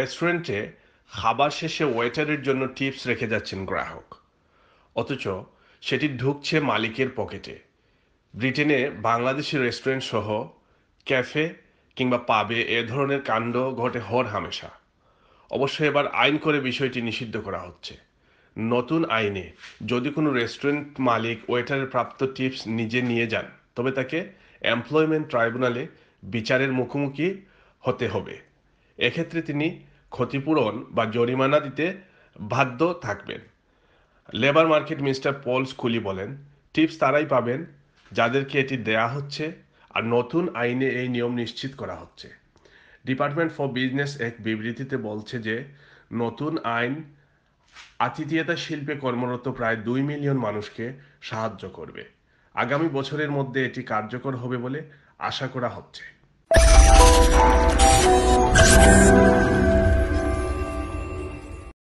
রেস্টুরেন্টে খাবার শেষে ওয়েটারের জন্য টিপস রেখে যাচ্ছেন গ্রাহক অথচ সেটি ঢুকছে মালিকের পকেটে ব্রিটেনে বাংলাদেশি রেস্টুরেন্ট সহ ক্যাফে কিংবা পাবে এ ধরনের কাণ্ড ঘটে হর হামেশা অবশ্য এবার আইন করে বিষয়টি নিষিদ্ধ করা হচ্ছে নতুন আইনে যদি কোনো রেস্টুরেন্ট মালিক ওয়েটারের প্রাপ্ত টিপস নিজে নিয়ে যান তবে তাকে এমপ্লয়মেন্ট ট্রাইব্যুনালে বিচারের মুখোমুখি হতে হবে এক্ষেত্রে তিনি ক্ষতিপূরণ বা জরিমানা দিতে বাধ্য থাকবেন লেবার মার্কেট মিস্টার পলস কুলি বলেন টিপস তারাই পাবেন যাদেরকে এটি দেয়া হচ্ছে আর নতুন আইনে এই নিয়ম নিশ্চিত করা হচ্ছে ডিপার্টমেন্ট ফর বিজনেস এক বিবৃতিতে বলছে যে নতুন আইন আতিথিয়তা শিল্পে কর্মরত প্রায় দুই মিলিয়ন মানুষকে সাহায্য করবে আগামী বছরের মধ্যে এটি কার্যকর হবে বলে আশা করা হচ্ছে